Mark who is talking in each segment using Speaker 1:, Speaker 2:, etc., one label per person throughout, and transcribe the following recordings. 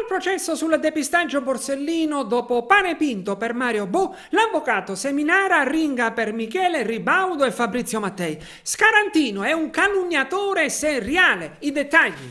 Speaker 1: Al processo sul depistaggio Borsellino dopo pane pinto per Mario Bo, l'avvocato Seminara ringa per Michele Ribaudo e Fabrizio Mattei. Scarantino è un calunniatore seriale. I dettagli.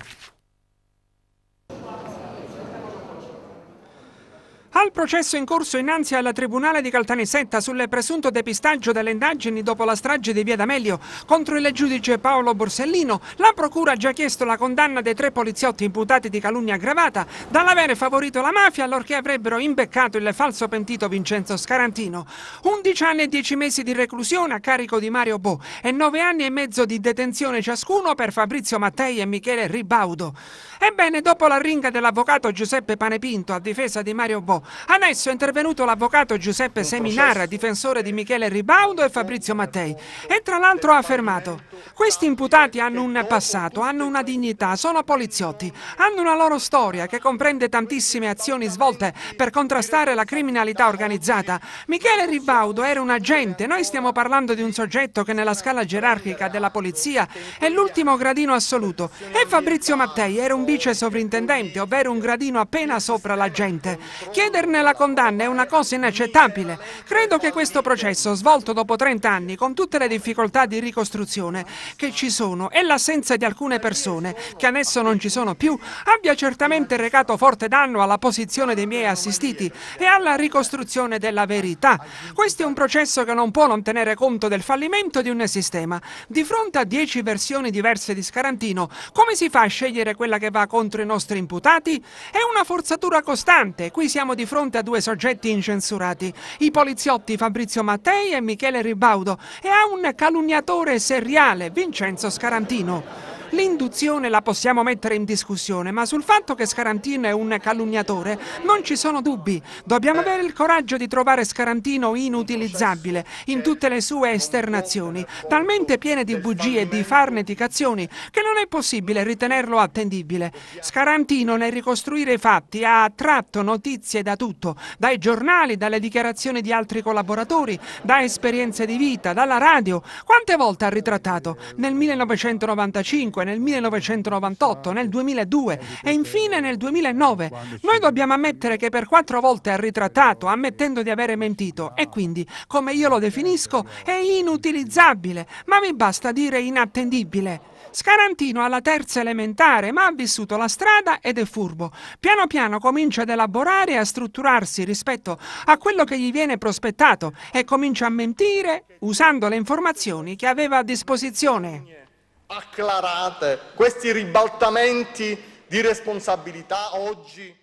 Speaker 1: Al processo in corso innanzi alla Tribunale di Caltanissetta sul presunto depistaggio delle indagini dopo la strage di Via D'Amelio contro il giudice Paolo Borsellino, la Procura ha già chiesto la condanna dei tre poliziotti imputati di calunnia aggravata dall'avere favorito la mafia allorché avrebbero imbeccato il falso pentito Vincenzo Scarantino. 11 anni e 10 mesi di reclusione a carico di Mario Bo e 9 anni e mezzo di detenzione ciascuno per Fabrizio Mattei e Michele Ribaudo. Ebbene, dopo la ringa dell'avvocato Giuseppe Panepinto a difesa di Mario Bo, adesso è intervenuto l'avvocato Giuseppe Seminara, difensore di Michele Ribaudo e Fabrizio Mattei, e tra l'altro ha affermato questi imputati hanno un passato, hanno una dignità, sono poliziotti, hanno una loro storia che comprende tantissime azioni svolte per contrastare la criminalità organizzata. Michele Ribaudo era un agente, noi stiamo parlando di un soggetto che nella scala gerarchica della polizia è l'ultimo gradino assoluto e Fabrizio Mattei era un vice sovrintendente, ovvero un gradino appena sopra la gente. Chiederne la condanna è una cosa inaccettabile. Credo che questo processo, svolto dopo 30 anni, con tutte le difficoltà di ricostruzione che ci sono e l'assenza di alcune persone, che adesso non ci sono più, abbia certamente recato forte danno alla posizione dei miei assistiti e alla ricostruzione della verità. Questo è un processo che non può non tenere conto del fallimento di un sistema. Di fronte a 10 versioni diverse di Scarantino, come si fa a scegliere quella che va va contro i nostri imputati è una forzatura costante. Qui siamo di fronte a due soggetti incensurati, i poliziotti Fabrizio Mattei e Michele Ribaudo, e a un calunniatore seriale, Vincenzo Scarantino. L'induzione la possiamo mettere in discussione, ma sul fatto che Scarantino è un calunniatore non ci sono dubbi. Dobbiamo avere il coraggio di trovare Scarantino inutilizzabile in tutte le sue esternazioni, talmente piene di bugie e di farneticazioni che non è possibile ritenerlo attendibile. Scarantino nel ricostruire i fatti ha attratto notizie da tutto, dai giornali, dalle dichiarazioni di altri collaboratori, da esperienze di vita, dalla radio. Quante volte ha ritrattato? Nel 1995 2005, nel 1998, nel 2002 e infine nel 2009. Noi dobbiamo ammettere che per quattro volte ha ritrattato, ammettendo di avere mentito, e quindi, come io lo definisco, è inutilizzabile, ma mi basta dire inattendibile. Scarantino alla terza elementare, ma ha vissuto la strada ed è furbo. Piano piano comincia ad elaborare e a strutturarsi rispetto a quello che gli viene prospettato e comincia a mentire usando le informazioni che aveva a disposizione acclarate, questi ribaltamenti di responsabilità oggi